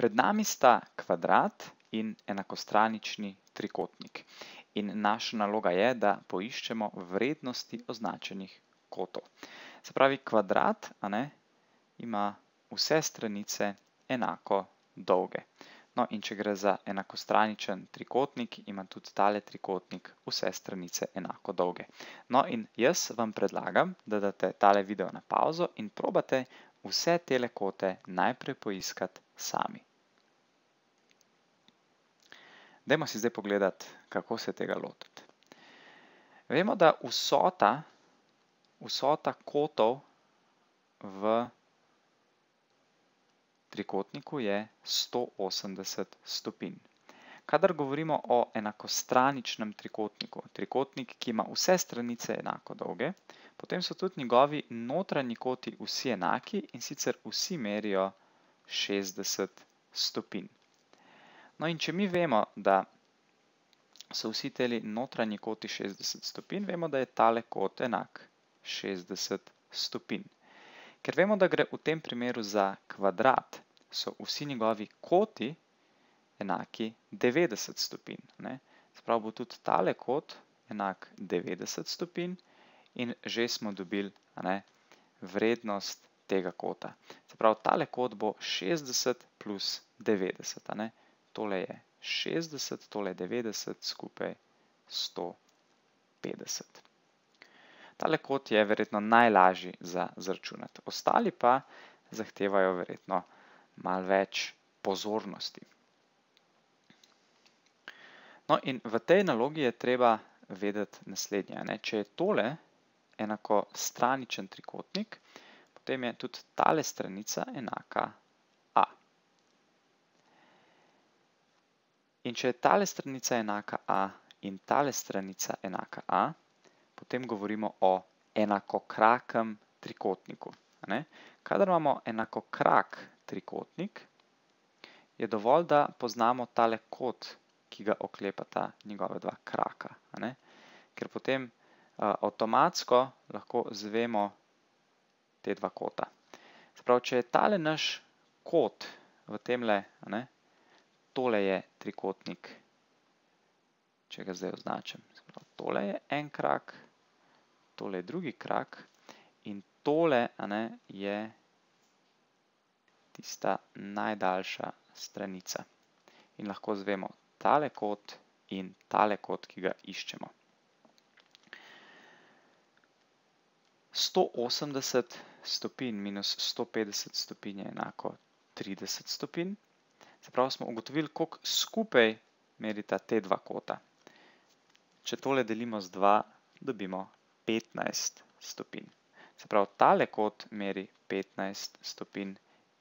Pred nami sta kvadrat in enakostranični trikotnik. In naša naloga je, da poiščemo vrednosti označenih kotov. Se pravi, kvadrat ne, ima vse stranice enako dolge. No, in če gre za enakostraničen trikotnik, ima tudi tale trikotnik vse stranice enako dolge. No, in jaz vam predlagam, da date tale video na pauzo in probate vse tele kote najprej poiskati sami. Dajmo si zdaj pogledati, kako se tega lotiti. Vemo, da vsota, vsota kotov v trikotniku je 180 stopinj. Kadar govorimo o enakostraničnem trikotniku, trikotnik, ki ima vse stranice enako dolge, potem so tudi njegovi notranji koti vsi enaki in sicer vsi merijo 60 stopinj. No in če mi vemo, da so vsi teli notranji koti 60 stopin, vemo, da je tale kot enak 60 stopin. Ker vemo, da gre v tem primeru za kvadrat, so vsi njegovi koti enaki 90 stopin. Spravo bo tudi tale kot enak 90 stopin in že smo dobili vrednost tega kota. Spravo tale kot bo 60 plus 90 stopin tole je 60, tole je 90, skupaj 150. Tale kot je verjetno najlažji za zračunati. Ostali pa zahtevajo verjetno malo več pozornosti. No in v tej nalogi je treba vedeti naslednje. Če je tole enako straničen trikotnik, potem je tudi tale stranica enaka trikotnik. In če je tale stranica enaka a in tale stranica enaka a, potem govorimo o enakokrakem trikotniku. Kadar imamo enakokrak trikotnik, je dovolj, da poznamo tale kot, ki ga oklepa ta njegove dva kraka. Ker potem avtomatsko lahko zvemo te dva kota. Spravo, če je tale naš kot v temle trikotniku, tole je trikotnik, če ga zdaj označim. Tole je en krak, tole je drugi krak in tole je tista najdaljša stranica. In lahko zvemo tale kot in tale kot, ki ga iščemo. 180 stopin minus 150 stopin je enako 30 stopin. Se pravi, smo ugotovili, koliko skupaj merita te dva kota. Če tole delimo z 2, dobimo 15 stopin. Se pravi, tale kot meri 15 stopin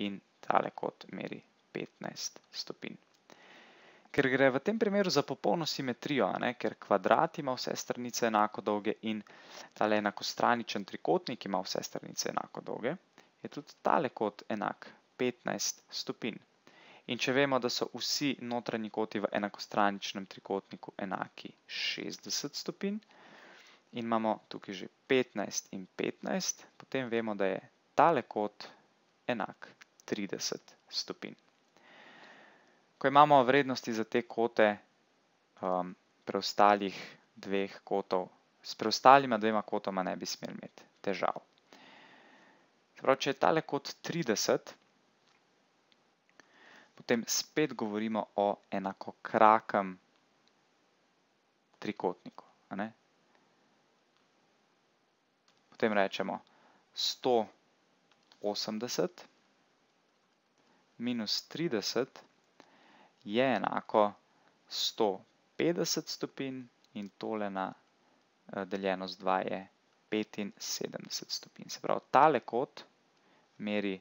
in tale kot meri 15 stopin. Ker gre v tem primeru za popolno simetrijo, ker kvadrat ima vse stranice enako dolge in tale enakostraničen trikotnik ima vse stranice enako dolge, je tudi tale kot enak 15 stopin. In če vemo, da so vsi notranji koti v enakostraničnem trikotniku enaki 60 stopin in imamo tukaj že 15 in 15, potem vemo, da je tale kot enak 30 stopin. Ko imamo vrednosti za te kote um, preostalih dveh kotov, s preostalima dvema kotoma ne bi smel imeti težav. Če je tale kot 30 stopin, potem spet govorimo o enakokrakem trikotniku. Ne? Potem rečemo 180 minus 30 je enako 150 stopinj in tole na eh, deljeno z 2 je 75 stopinj. Se pravi, tale kot meri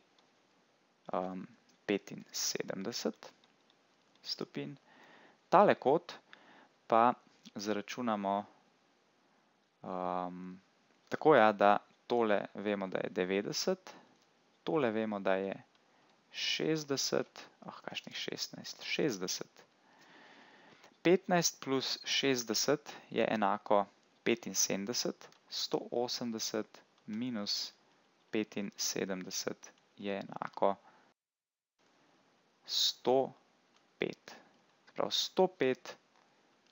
um, 75 stopinj, tale kot pa zračunamo um, ehm, tako, ja, da tole vemo, da je 90, tole vemo, da je 60, oh, ah, kakšnih 16, 60. 15 plus 60 je enako 75, 180 minus 75 je enako 60. 105. Prav 105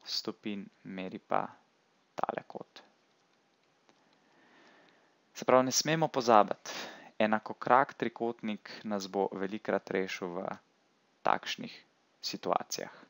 stopin meri pa tale kot. Se pravi, ne smemo pozabiti, enako krak trikotnik nas bo velikrat rešil v takšnih situacijah.